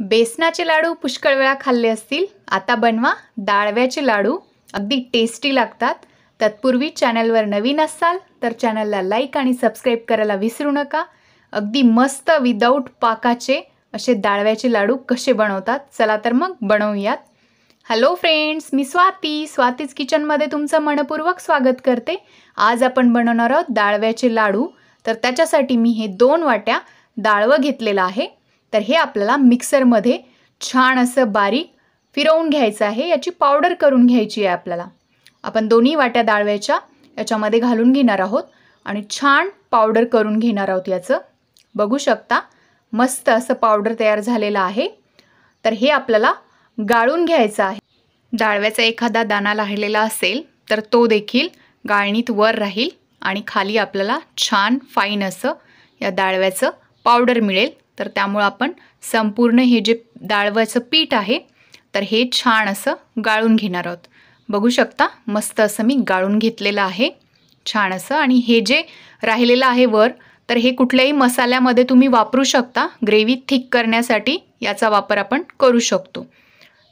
बेसनाचे लाडू पुष्कळ वेळा खाल्ले असतील आता बनवा डाळव्याचे लाडू अगदी टेस्टी लागतात तत्पूर्वी चॅनलवर नवीन असाल तर चॅनलला लाईक आणि सबस्क्राईब करायला विसरू नका अगदी मस्त विदाऊट पाकाचे असे डाळव्याचे लाडू कसे बनवतात चला तर मग बनवूयात हॅलो फ्रेंड्स मी स्वाती स्वातीज किचनमध्ये तुमचं मनपूर्वक स्वागत करते आज आपण बनवणार आहोत डाळव्याचे लाडू तर त्याच्यासाठी मी हे दोन वाट्या दाळवं घेतलेलं आहे तर हे आपल्याला मिक्सरमध्ये छान असं बारीक फिरवून घ्यायचं आहे याची पावडर करून घ्यायची आहे आपल्याला आपण दोन्ही वाट्या डाळव्याच्या याच्यामध्ये घालून घेणार आहोत आणि छान पावडर करून घेणार आहोत याचं बघू शकता मस्त असं पावडर तयार झालेलं आहे तर हे आपल्याला गाळून घ्यायचं आहे डाळव्याचा एखादा दाना राहिलेला असेल तर तो देखील गाळणीत वर राहील आणि खाली आपल्याला छान फाईन असं या डाळव्याचं पावडर मिळेल तर त्यामुळं आपण संपूर्ण हे जे डाळवाचं पीठ आहे तर हे छान असं गाळून घेणार आहोत बघू शकता मस्त असं मी गाळून घेतलेलं आहे छान असं आणि हे जे राहिलेलं आहे वर तर हे कुठल्याही मसाल्यामध्ये तुम्ही वापरू शकता ग्रेव्ही थिक करण्यासाठी याचा वापर आपण करू शकतो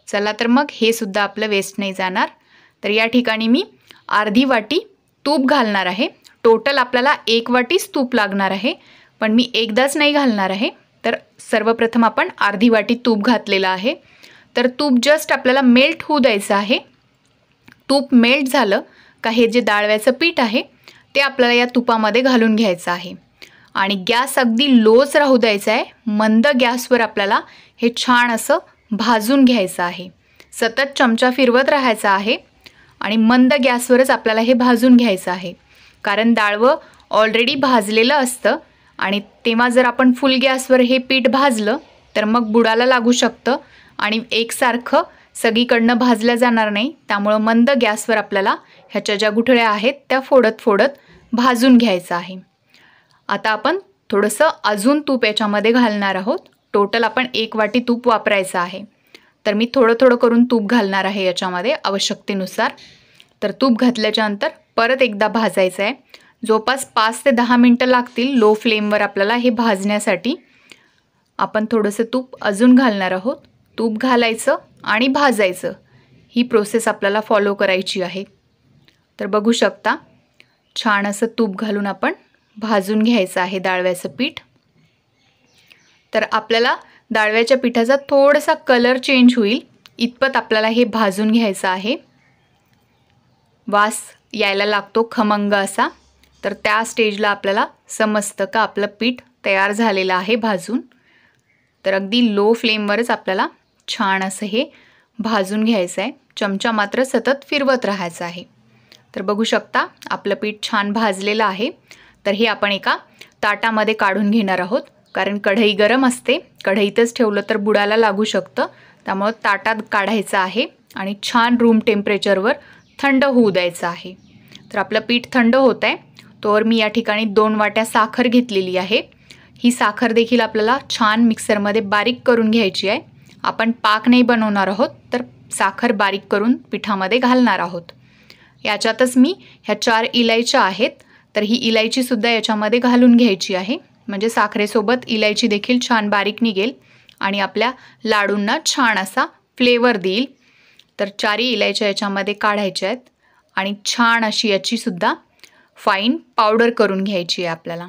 चला तर मग हे सुद्धा आपलं वेस्ट नाही जाणार तर या ठिकाणी मी अर्धी वाटी तूप घालणार आहे टोटल आपल्याला एक वाटीच तूप लागणार आहे पण मी एकदाच नाही घालणार आहे तर सर्वप्रथम आपण अर्धी वाटी तूप घातलेलं आहे तर तूप जस्ट आपल्याला मेल्ट होऊ द्यायचं आहे तूप मेल्ट झालं का हे जे डाळव्याचं पीठ आहे ते आपल्याला या तुपामध्ये घालून घ्यायचं आहे आणि गॅस अगदी लोच राहू द्यायचा आहे मंद गॅसवर आपल्याला हे छान असं भाजून घ्यायचं आहे सतत चमचा फिरवत राहायचा आहे आणि मंद गॅसवरच आपल्याला हे भाजून घ्यायचं आहे कारण डाळवं ऑलरेडी भाजलेलं असतं आणि तेव्हा जर आपण फुल गॅसवर हे पीठ भाजलं तर मग बुडाला लागू शकतं आणि एकसारखं सगळीकडनं भाजलं जाणार नाही त्यामुळं मंद गॅसवर आपल्याला ह्याच्या ज्या गुठळ्या आहेत त्या फोडत फोडत भाजून घ्यायचं आहे आता आपण थोडंसं अजून तूप याच्यामध्ये घालणार आहोत टोटल आपण एक वाटी तूप वापरायचं आहे तर मी थोडं थोडं करून तूप घालणार आहे याच्यामध्ये आवश्यकतेनुसार तर तूप घातल्याच्यानंतर परत एकदा भाजायचं आहे जवळपास पाच ते दहा मिनटं लागतील लो फ्लेमवर आपल्याला हे भाजण्यासाठी आपण थोडंसं तूप अजून घालणार आहोत तूप घालायचं आणि भाजायचं ही प्रोसेस आपल्याला फॉलो करायची आहे तर बघू शकता छान असं तूप घालून आपण भाजून घ्यायचं आहे दाळव्याचं पीठ तर आपल्याला दाळव्याच्या पिठाचा थोडासा कलर चेंज होईल इतपत आपल्याला हे भाजून घ्यायचं आहे वास यायला लागतो खमंग असा तर त्या स्टेजला आपल्याला समजतं का आपलं पीठ तयार झालेलं आहे भाजून तर अगदी लो फ्लेमवरच आपल्याला छान असं हे भाजून घ्यायचं आहे चमचा मात्र सतत फिरवत राहायचं आहे तर बघू शकता आपलं पीठ छान भाजलेलं आहे तर हे आपण एका ताटामध्ये काढून घेणार आहोत कारण कढई गरम असते कढईतच ठेवलं तर बुडाला लागू शकतं त्यामुळं ताटात काढायचं आहे आणि छान रूम टेम्परेचरवर थंड होऊ द्यायचं आहे तर आपलं पीठ थंड होत आहे तर मी या ठिकाणी दोन वाट्या साखर घेतलेली आहे ही साखर देखील आपल्याला छान मिक्सरमध्ये बारीक करून घ्यायची आहे आपण पाक नाही बनवणार आहोत तर साखर बारीक करून पिठामध्ये घालणार आहोत याच्यातच मी ह्या चार इलायच्या आहेत तर ही इलायचीसुद्धा याच्यामध्ये घालून घ्यायची आहे म्हणजे साखरेसोबत इलायची देखील छान बारीक निघेल आणि आपल्या लाडूंना छान असा फ्लेवर देईल तर चारही इलायच्या याच्यामध्ये काढायच्या आहेत आणि छान अशी याचीसुद्धा फाईन पावडर करून घ्यायची आहे आपल्याला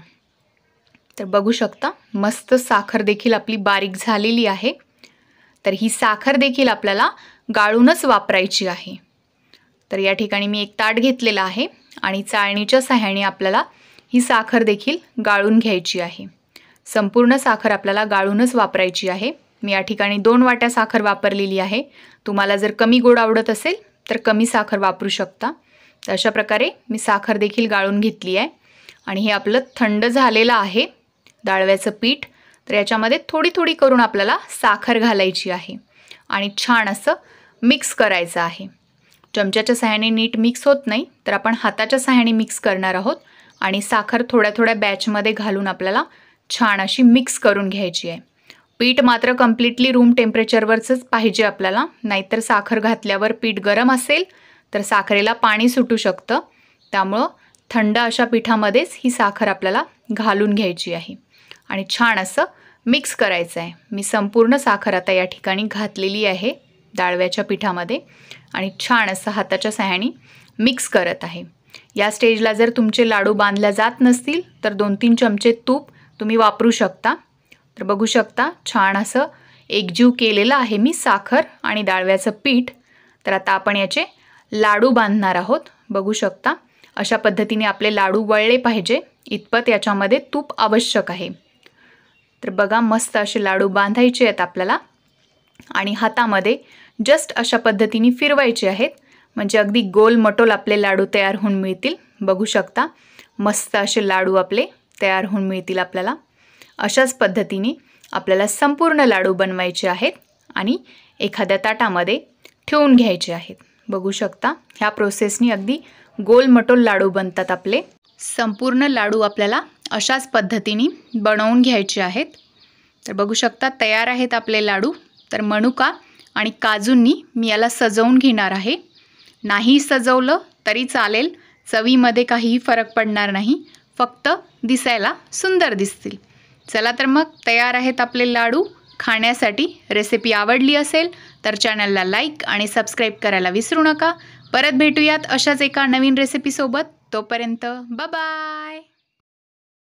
तर बघू शकता मस्त साखर देखील आपली बारीक झालेली आहे तर ही साखर देखील आपल्याला गाळूनच वापरायची आहे तर या ठिकाणी मी एक ताट घेतलेला आहे आणि चाळणीच्या सहाय्याने आपल्याला ही साखर देखील गाळून घ्यायची आहे संपूर्ण साखर आपल्याला गाळूनच वापरायची आहे मी या ठिकाणी दोन वाट्या साखर वापरलेली आहे तुम्हाला जर कमी गोड आवडत असेल तर कमी साखर वापरू शकता तर अशा प्रकारे मी साखर देखील गाळून घेतली आहे आणि हे आपलं थंड झालेलं आहे डाळव्याचं पीठ तर याच्यामध्ये थोडी थोडी करून आपल्याला साखर घालायची आहे आणि छान असं मिक्स करायचं आहे चमच्याच्या सहाय्याने नीट मिक्स होत नाही तर आपण हाताच्या सहाय्याने मिक्स करणार आहोत आणि साखर थोड्या थोड्या बॅचमध्ये घालून आपल्याला छान अशी मिक्स करून घ्यायची आहे पीठ मात्र कम्प्लिटली रूम टेम्परेचरवरचंच पाहिजे आपल्याला नाहीतर साखर घातल्यावर पीठ गरम असेल तर साखरेला पाणी सुटू शकतं त्यामुळं थंड अशा पिठामध्येच ही साखर आपल्याला घालून घ्यायची आहे आणि छान असं मिक्स करायचं आहे मी संपूर्ण साखर आता या ठिकाणी घातलेली आहे डाळव्याच्या पिठामध्ये आणि छान असं हाताच्या सहाय्याने मिक्स करत आहे या स्टेजला जर तुमचे लाडू बांधल्या जात नसतील तर दोन तीन चमचे तूप तुम्ही वापरू शकता तर बघू शकता छान असं एकजीव केलेलं आहे मी साखर आणि डाळव्याचं पीठ तर आता आपण याचे लाडू बांधणार आहोत बघू शकता अशा पद्धतीने आपले लाडू वळले पाहिजे इतपत याच्यामध्ये तूप आवश्यक आहे तर बघा मस्त असे लाडू बांधायचे आहेत आपल्याला आणि हातामध्ये जस्ट अशा पद्धतीने फिरवायचे आहेत म्हणजे अगदी गोल मटोल आपले लाडू तयार होऊन मिळतील बघू शकता मस्त असे लाडू आपले तयार होऊन मिळतील आपल्याला अशाच पद्धतीने आपल्याला संपूर्ण लाडू बनवायचे आहेत आणि एखाद्या ताटामध्ये ठेवून घ्यायचे आहेत बघू शकता ह्या प्रोसेसनी अगदी गोल मटोल लाडू बनतात आपले संपूर्ण लाडू आपल्याला अशाच पद्धतीने बनवून घ्यायचे आहेत तर बघू शकता तयार आहेत आपले लाडू तर मनुका आणि काजूंनी मी याला सजवून घेणार आहे नाही सजवलं तरी चालेल चवीमध्ये काहीही फरक पडणार नाही फक्त दिसायला सुंदर दिसतील चला तर मग तयार आहेत आपले लाडू खाण्यासाठी रेसिपी आवडली असेल तर चॅनलला लाईक आणि सबस्क्राईब करायला विसरू नका परत भेटूयात अशाच एका नवीन रेसिपीसोबत तोपर्यंत बाय